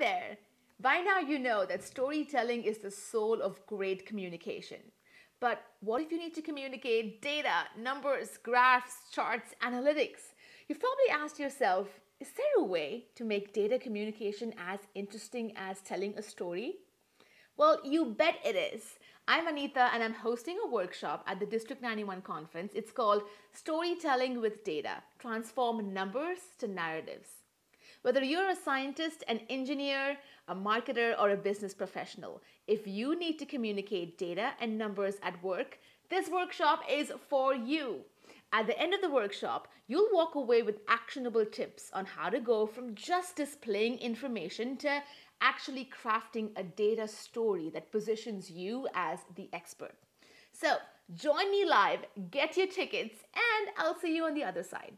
there! By now, you know that storytelling is the soul of great communication. But what if you need to communicate data, numbers, graphs, charts, analytics? You've probably asked yourself, is there a way to make data communication as interesting as telling a story? Well, you bet it is. I'm Anita and I'm hosting a workshop at the District 91 conference. It's called Storytelling with Data Transform Numbers to Narratives. Whether you're a scientist, an engineer, a marketer, or a business professional, if you need to communicate data and numbers at work, this workshop is for you. At the end of the workshop, you'll walk away with actionable tips on how to go from just displaying information to actually crafting a data story that positions you as the expert. So, join me live, get your tickets, and I'll see you on the other side.